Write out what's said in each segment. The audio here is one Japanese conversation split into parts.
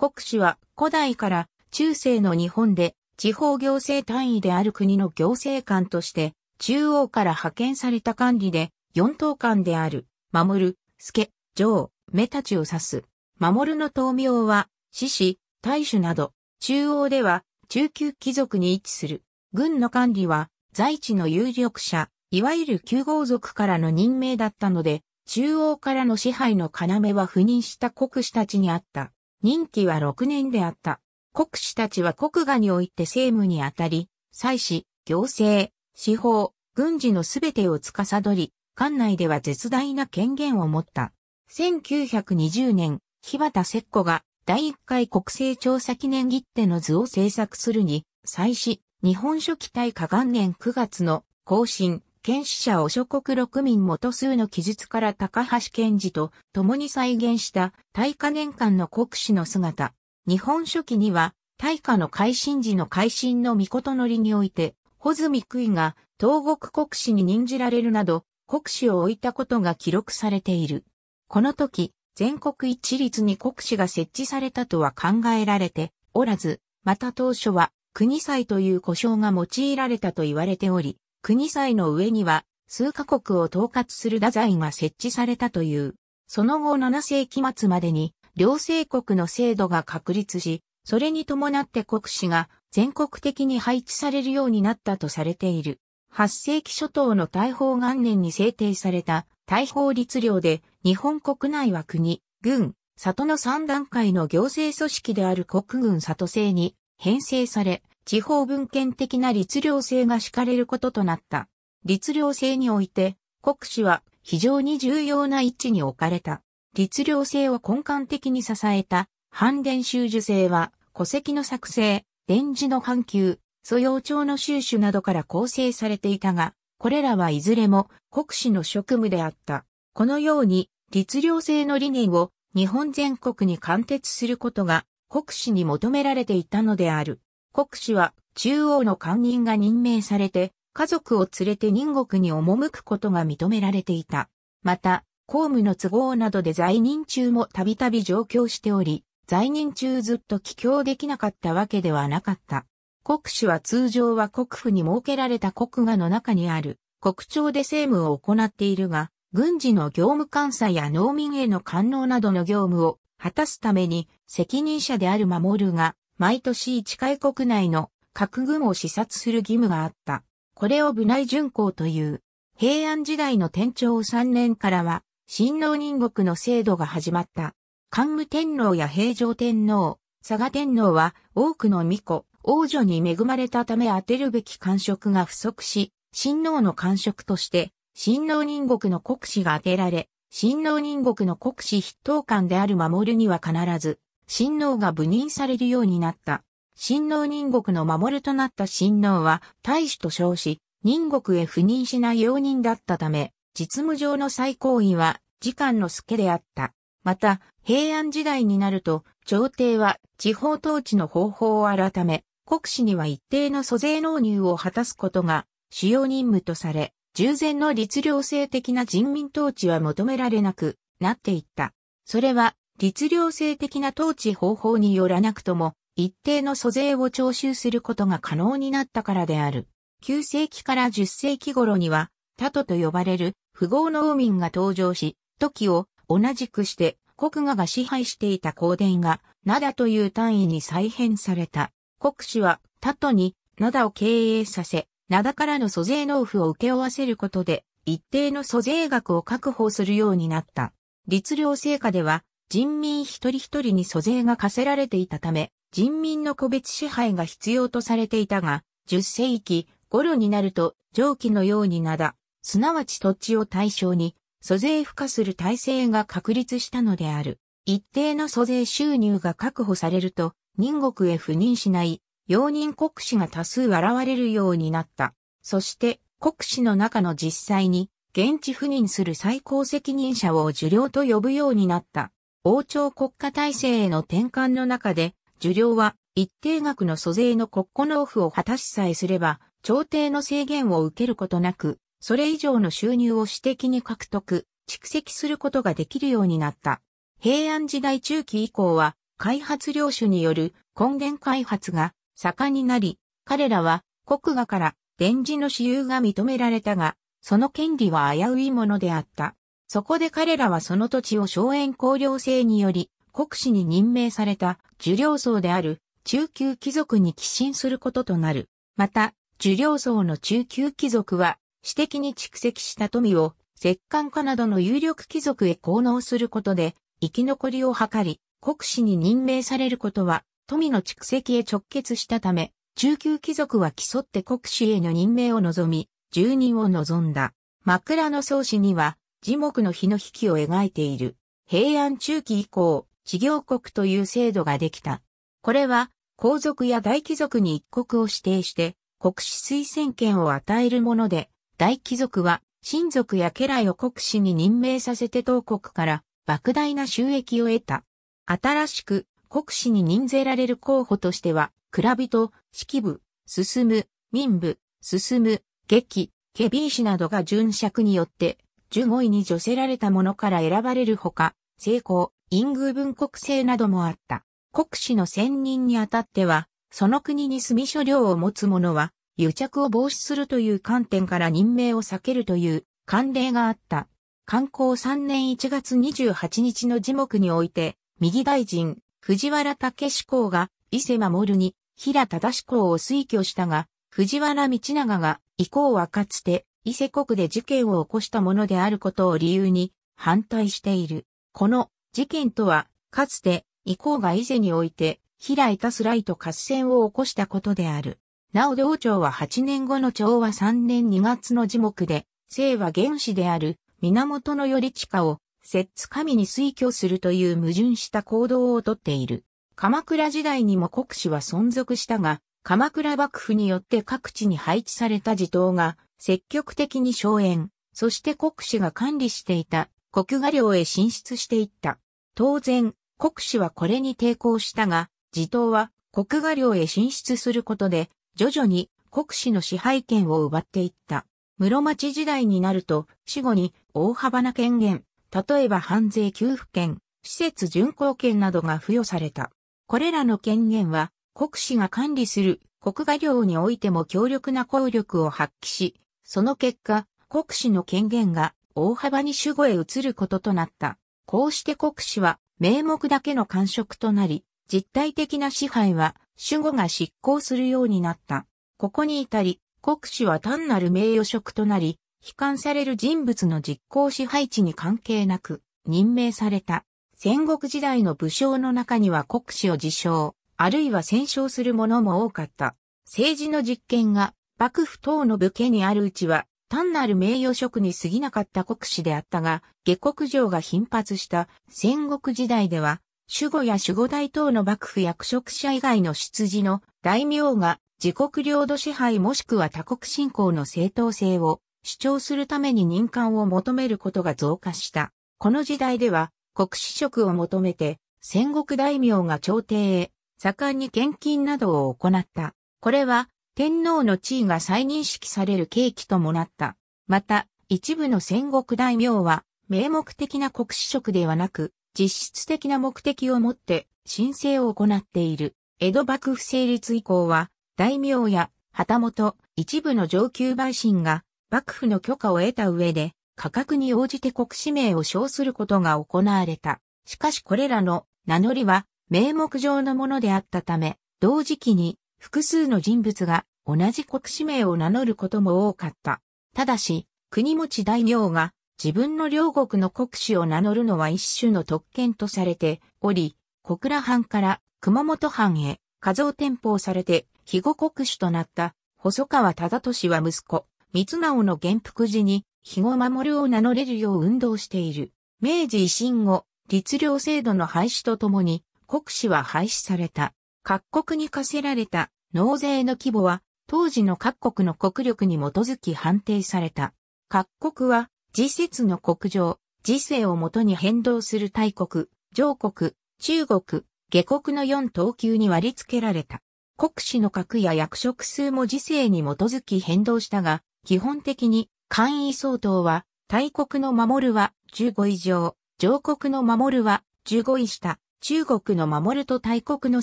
国司は古代から中世の日本で地方行政単位である国の行政官として中央から派遣された管理で四等間である、守る、助、上、目たちを指す。守るの灯明は、獅子、大主など、中央では中級貴族に位置する。軍の管理は、在地の有力者、いわゆる旧豪族からの任命だったので、中央からの支配の要は赴任した国士たちにあった。任期は6年であった。国士たちは国画において政務にあたり、祭祀、行政、司法、軍事のすべてを司り、館内では絶大な権限を持った。1920年、日畑節子が第1回国勢調査記念切手の図を制作するに、祭祀、日本書記大化元年9月の更新、検視者を諸国六民元数の記述から高橋賢治と共に再現した大化年間の国史の姿。日本書紀には、大化の改新時の改新の御事のりにおいて、穂積杭が東国国史に任じられるなど、国史を置いたことが記録されている。この時、全国一律に国史が設置されたとは考えられておらず、また当初は国祭という呼称が用いられたと言われており、国債の上には数カ国を統括する太宰が設置されたという。その後7世紀末までに両政国の制度が確立し、それに伴って国史が全国的に配置されるようになったとされている。8世紀初頭の大法元年に制定された大法律令で日本国内は国、軍、里の3段階の行政組織である国軍里制に編成され、地方文献的な律令制が敷かれることとなった。律令制において、国史は非常に重要な位置に置かれた。律令制を根幹的に支えた、反伝習受制は、戸籍の作成、伝磁の半球、素養帳の収集などから構成されていたが、これらはいずれも国史の職務であった。このように、律令制の理念を日本全国に貫徹することが国史に求められていたのである。国司は中央の官人が任命されて、家族を連れて任国に赴くことが認められていた。また、公務の都合などで在任中もたびたび上京しており、在任中ずっと帰郷できなかったわけではなかった。国司は通常は国府に設けられた国画の中にある国庁で政務を行っているが、軍事の業務監査や農民への官能などの業務を果たすために責任者である守るが毎年1回国内の核軍を視察する義務があった。これを部内巡行という。平安時代の天朝3年からは、新農人国の制度が始まった。桓武天皇や平城天皇、佐賀天皇は多くの巫女、王女に恵まれたため当てるべき官職が不足し、新農の官職として、新農人国の国士が当てられ、新農人国の国士筆頭官である守るには必ず、親王が武任されるようになった。親王人国の守れとなった親王は大使と称し、任国へ赴任しない容認だったため、実務上の最高位は時間の助であった。また、平安時代になると、朝廷は地方統治の方法を改め、国司には一定の租税納入を果たすことが主要任務とされ、従前の律令制的な人民統治は求められなくなっていった。それは律令制的な統治方法によらなくとも、一定の租税を徴収することが可能になったからである。9世紀から10世紀頃には、タトと呼ばれる富豪農民が登場し、時を同じくして国家が支配していた皇殿が、灘という単位に再編された。国主はタトに灘を経営させ、灘からの租税納付を請け負わせることで、一定の租税額を確保するようになった。律令成果では、人民一人一人に租税が課せられていたため、人民の個別支配が必要とされていたが、10世紀頃になると、上記のようになだ、すなわち土地を対象に、租税付加する体制が確立したのである。一定の租税収入が確保されると、人国へ赴任しない、容認国士が多数現れるようになった。そして、国士の中の実際に、現地赴任する最高責任者を受領と呼ぶようになった。王朝国家体制への転換の中で、受領は一定額の租税の国庫納付を果たしさえすれば、朝廷の制限を受けることなく、それ以上の収入を私的に獲得、蓄積することができるようになった。平安時代中期以降は、開発領主による根源開発が盛んになり、彼らは国画から電磁の私有が認められたが、その権利は危ういものであった。そこで彼らはその土地を荘園公領制により、国司に任命された受領層である中級貴族に寄進することとなる。また、受領層の中級貴族は、私的に蓄積した富を、摂関家などの有力貴族へ奉能することで、生き残りを図り、国司に任命されることは、富の蓄積へ直結したため、中級貴族は競って国司への任命を望み、住人を望んだ。枕草子には、樹木の日の引きを描いている。平安中期以降、事業国という制度ができた。これは、皇族や大貴族に一国を指定して、国史推薦権を与えるもので、大貴族は、親族や家来を国史に任命させて当国から、莫大な収益を得た。新しく、国史に任ぜられる候補としては、蔵人、式部、進む、民部、進む、劇、ケビー氏などが巡爵によって15位に除せられたものから選ばれるほか、成功、陰宮文国制などもあった。国史の選任にあたっては、その国に住所領を持つ者は、癒着を防止するという観点から任命を避けるという慣例があった。観光3年1月28日の字幕において、右大臣、藤原武志公が伊勢守に平忠志公を推挙したが、藤原道長が以降はかつて伊勢国で事件を起こしたものであることを理由に反対している。この事件とは、かつて、伊甲が伊勢において、平井たスライと合戦を起こしたことである。なお道長は8年後の昭和3年2月の時刻で、聖は原始である源頼親を、摂津神に推挙するという矛盾した行動をとっている。鎌倉時代にも国史は存続したが、鎌倉幕府によって各地に配置された地頭が積極的に荘園、そして国司が管理していた国画領へ進出していった。当然、国司はこれに抵抗したが、地頭は国画領へ進出することで、徐々に国司の支配権を奪っていった。室町時代になると、死後に大幅な権限、例えば犯税給付権、施設巡行権などが付与された。これらの権限は、国司が管理する国画領においても強力な効力を発揮し、その結果、国司の権限が大幅に守護へ移ることとなった。こうして国司は名目だけの官職となり、実体的な支配は守護が執行するようになった。ここに至り、国司は単なる名誉職となり、悲観される人物の実行支配地に関係なく任命された。戦国時代の武将の中には国司を自称、あるいは戦勝する者も多かった。政治の実権が幕府等の武家にあるうちは、単なる名誉職に過ぎなかった国士であったが、下国上が頻発した戦国時代では、守護や守護大等の幕府役職者以外の出自の大名が自国領土支配もしくは他国侵攻の正当性を主張するために任官を求めることが増加した。この時代では国士職を求めて戦国大名が朝廷へ盛んに献金などを行った。これは天皇の地位が再認識される契機ともなった。また、一部の戦国大名は、名目的な国史職ではなく、実質的な目的をもって申請を行っている。江戸幕府成立以降は、大名や旗本、一部の上級陪審が幕府の許可を得た上で、価格に応じて国士名を称することが行われた。しかしこれらの名乗りは名目上のものであったため、同時期に複数の人物が同じ国氏名を名乗ることも多かった。ただし、国持大名が自分の両国の国氏を名乗るのは一種の特権とされており、小倉藩から熊本藩へ画像転法されて、肥後国主となった細川忠俊は息子、三直の元服寺に肥後守を名乗れるよう運動している。明治維新後、律令制度の廃止とともに、国士は廃止された。各国に課せられた納税の規模は当時の各国の国力に基づき判定された。各国は、時節の国情、時世をもとに変動する大国、上国、中国、下国の4等級に割り付けられた。国士の格や役職数も時世に基づき変動したが、基本的に、簡易相当は、大国の守るは15以上、上国の守るは15位下、中国の守ると大国の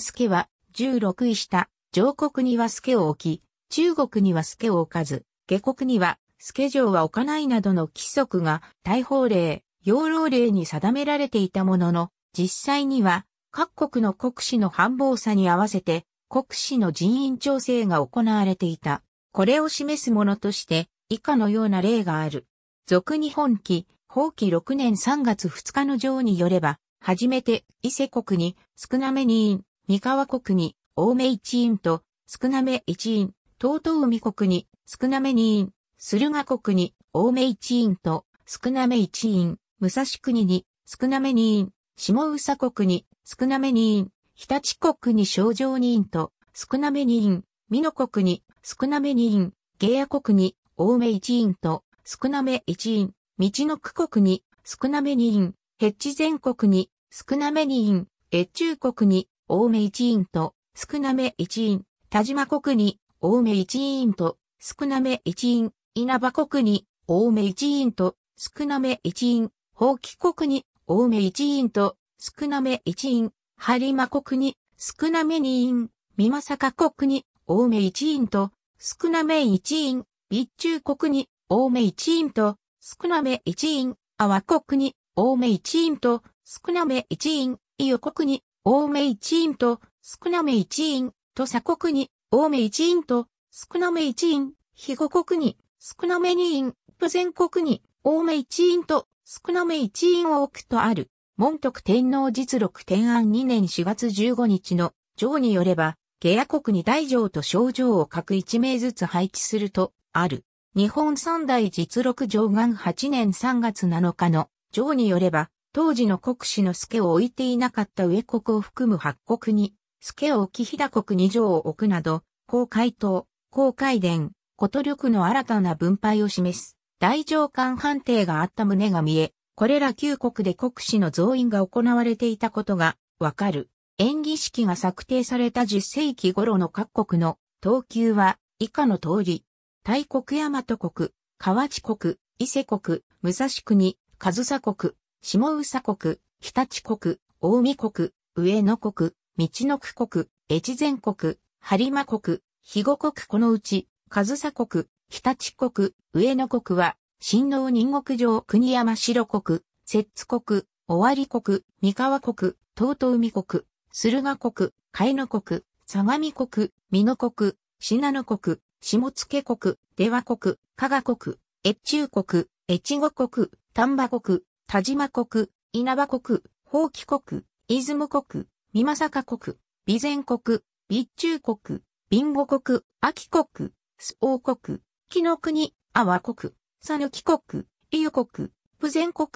助は16位下、上国には助を置き、中国にはスケを置かず、下国にはスケ城は置かないなどの規則が大法令、養老令に定められていたものの、実際には各国の国史の繁忙さに合わせて国史の人員調整が行われていた。これを示すものとして以下のような例がある。俗日本記、法記6年3月2日の条によれば、初めて伊勢国に少なめに院、員、三河国に多め一員と少なめ一員、東海国に、少なめに院、駿河国に、多梅一院と、少なめ一院、武蔵国に、少なめに院、下宇佐国に、少なめに院、日立国に少城に院と、少なめに院、美濃国に、少なめに院、芸野国に、多梅一院と、少なめ一院、道の区国に、少なめに院、ヘッチ全国に、少なめに院、越中国に、多梅一院と、少なめ一院、田島国に、多め一員と少なめ一員、稲葉国に多め一員と少なめ一員、法規国に多め一員と少なめ一員、播磨国に少なめ二員、美政国に多め一員と少なめ一員、備中国に多め一員と少なめ一員、阿波国に多め一員と少なめ一員、伊予国に多め一員と少なめ一員、土佐国に多め一員と、少なめ一員、肥後国に、少なめ二員、不全国に、多め一員と、少なめ一員を置くとある。門徳天皇実録天安2年4月15日の上によれば、下野国に大城と小城を各一名ずつ配置すると、ある。日本三大実録上岸8年3月7日の上によれば、当時の国史の助を置いていなかった上国を含む八国に、助を沖飛騨国二条を置くなど、公開党、公開殿、こと力の新たな分配を示す、大上官判定があった旨が見え、これら旧国で国史の増員が行われていたことがわかる。演技式が策定された10世紀頃の各国の等級は以下の通り、大国大和国、河内国、伊勢国、武蔵国、上総国、下宇佐国、日立国、大見国、上野国、道の区国、越前国、播磨国、肥後国このうち、上佐国、日立国、上野国は、新能人国城国山城国、摂津国、尾張国、三河国、東都海国、駿河国、海野国、相模国、美濃国、信濃国、下野国、出羽国、加賀国、越中国、越後国、丹波国、田島国、稲葉国、宝器国、出雲国、美作国、備前国、備中国、備後国、秋国、周王国、紀の国、阿波国、佐き国、伊予国、豊前国、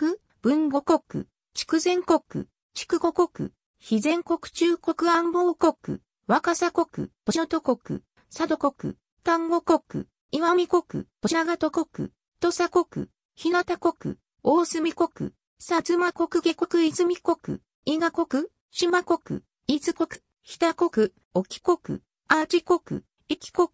文後国、筑前国、筑後国、肥前国中国安房国、若狭国、星都国、佐渡国、丹後国、岩見国、星長国、土佐国、日向国、大隅国、薩摩国下国泉国、伊賀国、島国、伊豆国、日田国、沖国、アーチ国、壱岐国、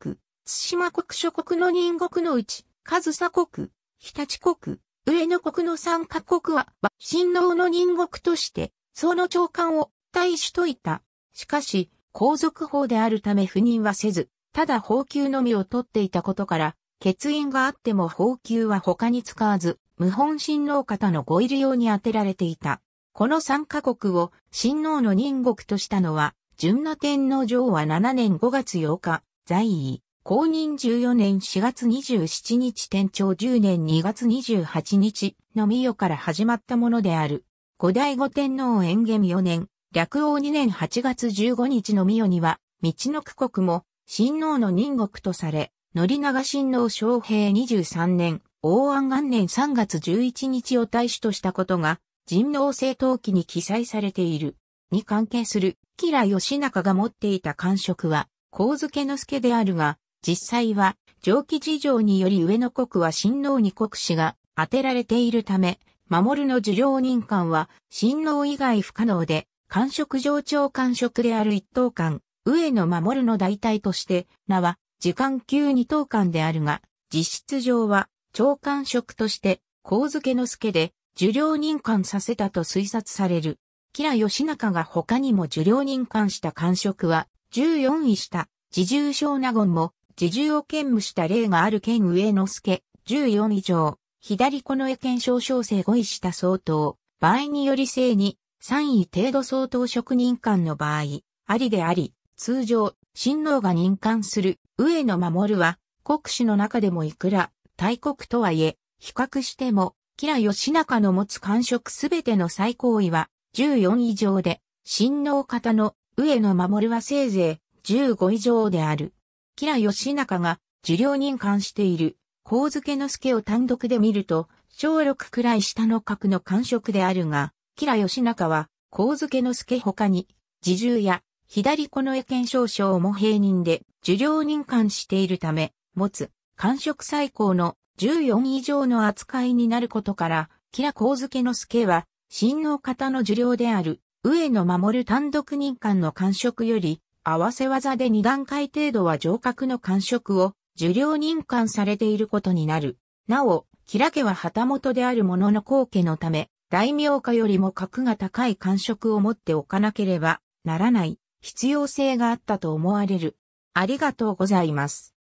津島国諸国の隣国のうち、上総国、日立国、上野国の三カ国は、新郎の隣国として、その長官を対しといた。しかし、皇族法であるため赴任はせず、ただ法級のみを取っていたことから、欠員があっても法級は他に使わず、無本親王方のご入り用に充てられていた。この三カ国を親王の任国としたのは、純の天皇上は7年5月8日、在位、公認14年4月27日天朝10年2月28日の御代から始まったものである。五代五天皇延元4年、略王2年8月15日の御代には、道の区国も、親王の任国とされ、則長親王昌平23年、王安元年3月11日を大使としたことが人狼政当記に記載されている。に関係する、吉良義仲が持っていた官職は、光付之助であるが、実際は、上記事情により上の国は親王に国士が当てられているため、守の受領任官は、親王以外不可能で、官職上長官職である一等官、上野守の代替として、名は、時間級二等官であるが、実質上は、長官職として、光付之助で、受領任官させたと推察される。吉良義仲が他にも受領任官した官職は14位した、自重小納言も自重を兼務した例がある県上之助、14位上、左この絵県少小生5位した相当、場合により正に3位程度相当職人官の場合、ありであり、通常、親王が任官する上野守は国史の中でもいくら大国とはいえ、比較しても吉良義仲の持つ官職すべての最高位は14以上で、親王方の上野守はせいぜい15以上である。吉良義仲が受領任官している、光付の助を単独で見ると、小6くらい下の格の官職であるが、吉良義仲は、光付の助他に、自重や、左この検証書をも平人で、受領任官しているため、持つ、官職最高の14以上の扱いになることから、吉良ケ介スケは、親王方の受領である、上野守単独任官の官職より、合わせ技で2段階程度は上格の官職を受領任官されていることになる。なお、キラ家は旗本である者の後家のため、大名家よりも格が高い官職を持っておかなければならない必要性があったと思われる。ありがとうございます。